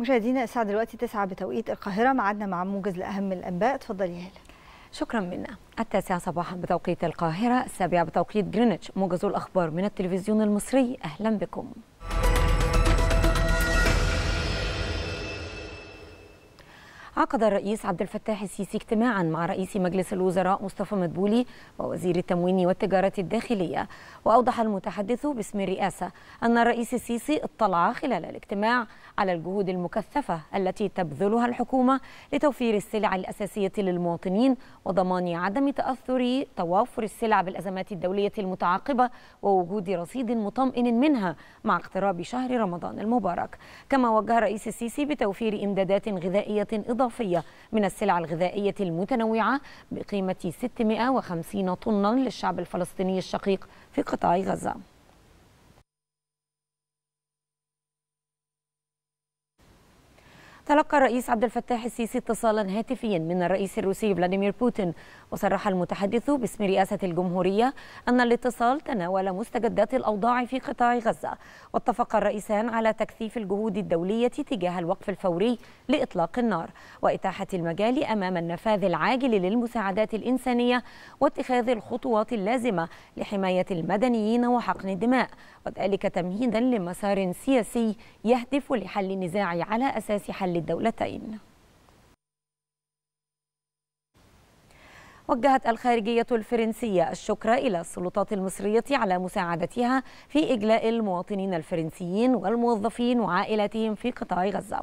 مشاهدينا الساعة دلوقتي 9 بتوقيت القاهرة معادنا مع موجز لأهم الأنباء اتفضلي يا هلا شكرا منا التاسعة صباحا بتوقيت القاهرة السابعة بتوقيت جرينتش موجز الأخبار من التلفزيون المصري أهلا بكم عقد الرئيس عبد الفتاح السيسي اجتماعا مع رئيس مجلس الوزراء مصطفى مدبولي ووزير التموين والتجارة الداخلية وأوضح المتحدث باسم الرئاسة أن الرئيس السيسي اطلع خلال الاجتماع على الجهود المكثفة التي تبذلها الحكومة لتوفير السلع الأساسية للمواطنين وضمان عدم تأثر توافر السلع بالأزمات الدولية المتعاقبة ووجود رصيد مطمئن منها مع اقتراب شهر رمضان المبارك كما وجه الرئيس السيسي بتوفير إمدادات غذائية إضافية إضافية من السلع الغذائية المتنوعة بقيمة 650 طنا للشعب الفلسطيني الشقيق في قطاع غزة تلقى الرئيس عبد الفتاح السيسي اتصالا هاتفيا من الرئيس الروسي فلاديمير بوتين وصرح المتحدث باسم رئاسة الجمهورية أن الاتصال تناول مستجدات الأوضاع في قطاع غزة واتفق الرئيسان على تكثيف الجهود الدولية تجاه الوقف الفوري لإطلاق النار وإتاحة المجال أمام النفاذ العاجل للمساعدات الإنسانية واتخاذ الخطوات اللازمة لحماية المدنيين وحقن الدماء وذلك تمهيدا لمسار سياسي يهدف لحل النزاع على أساس حل للدولتين وجهت الخارجية الفرنسية الشكر إلى السلطات المصرية على مساعدتها في إجلاء المواطنين الفرنسيين والموظفين وعائلاتهم في قطاع غزة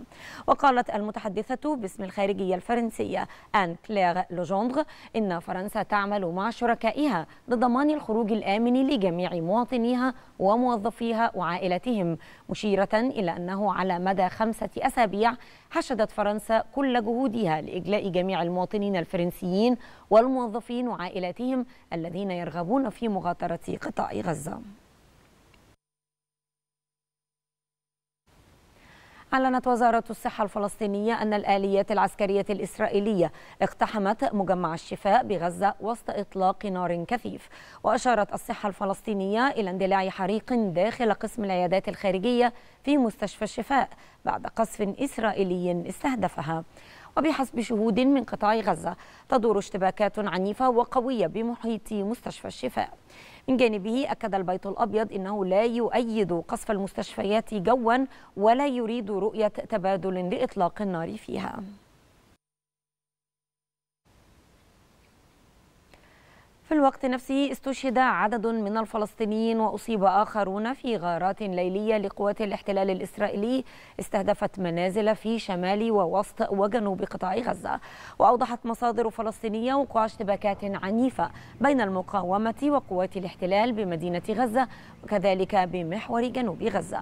وقالت المتحدثة باسم الخارجية الفرنسية آن كلير لوجوندغ إن فرنسا تعمل مع شركائها لضمان الخروج الآمن لجميع مواطنيها وموظفيها وعائلاتهم مشيرة إلى أنه على مدى خمسة أسابيع حشدت فرنسا كل جهودها لإجلاء جميع المواطنين الفرنسيين والموظفين وعائلاتهم الذين يرغبون في مغادرة قطاع غزة أعلنت وزارة الصحة الفلسطينية أن الآليات العسكرية الإسرائيلية اقتحمت مجمع الشفاء بغزة وسط إطلاق نار كثيف وأشارت الصحة الفلسطينية إلى اندلاع حريق داخل قسم العيادات الخارجية في مستشفى الشفاء بعد قصف إسرائيلي استهدفها وبحسب شهود من قطاع غزة تدور اشتباكات عنيفة وقوية بمحيط مستشفى الشفاء من جانبه أكد البيت الأبيض أنه لا يؤيد قصف المستشفيات جوا ولا يريد رؤية تبادل لإطلاق النار فيها في الوقت نفسه استشهد عدد من الفلسطينيين وأصيب آخرون في غارات ليلية لقوات الاحتلال الإسرائيلي استهدفت منازل في شمال ووسط وجنوب قطاع غزة وأوضحت مصادر فلسطينية وقوع اشتباكات عنيفة بين المقاومة وقوات الاحتلال بمدينة غزة وكذلك بمحور جنوب غزة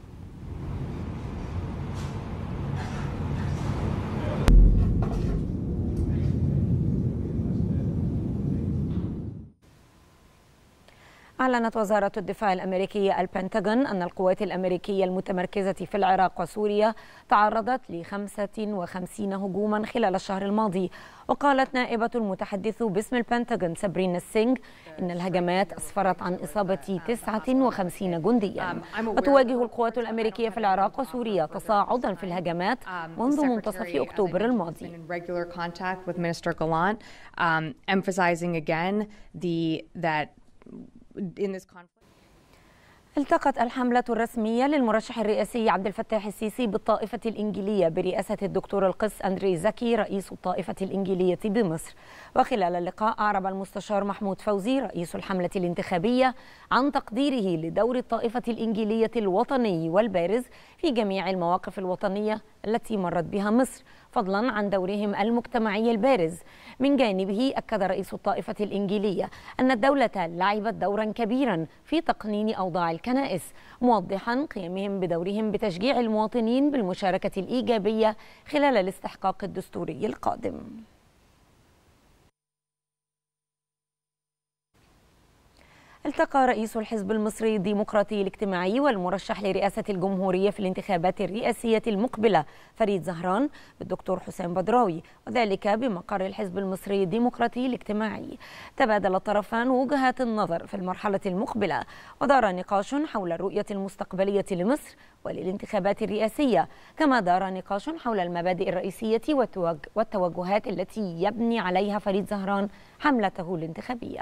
أعلنت وزارة الدفاع الأمريكية البنتاغون أن القوات الأمريكية المتمركزة في العراق وسوريا تعرضت ل 55 هجوما خلال الشهر الماضي وقالت نائبة المتحدث باسم البنتاغون سابرينا سينغ إن الهجمات أسفرت عن إصابة 59 جنديا وتواجه القوات الأمريكية في العراق وسوريا تصاعدا في الهجمات منذ منتصف أكتوبر الماضي um, emphasizing again the that التقت الحملة الرسمية للمرشح الرئاسي عبد الفتاح السيسي بالطائفة الإنجيلية برئاسة الدكتور القس أندري زكي رئيس الطائفة الإنجيلية بمصر وخلال اللقاء أعرب المستشار محمود فوزي رئيس الحملة الانتخابية عن تقديره لدور الطائفة الإنجيلية الوطني والبارز في جميع المواقف الوطنية التي مرت بها مصر فضلا عن دورهم المجتمعي البارز من جانبه أكد رئيس الطائفة الإنجيلية أن الدولة لعبت دورا كبيرا في تقنين أوضاع الكنائس موضحا قيامهم بدورهم بتشجيع المواطنين بالمشاركة الإيجابية خلال الاستحقاق الدستوري القادم التقى رئيس الحزب المصري الديمقراطي الاجتماعي والمرشح لرئاسة الجمهورية في الانتخابات الرئاسية المقبلة فريد زهران بالدكتور حسين بدراوي وذلك بمقر الحزب المصري الديمقراطي الاجتماعي تبادل الطرفان وجهات النظر في المرحلة المقبلة ودار نقاش حول الرؤية المستقبلية لمصر وللانتخابات الرئاسية كما دار نقاش حول المبادئ الرئيسية والتوجهات التي يبني عليها فريد زهران حملته الانتخابية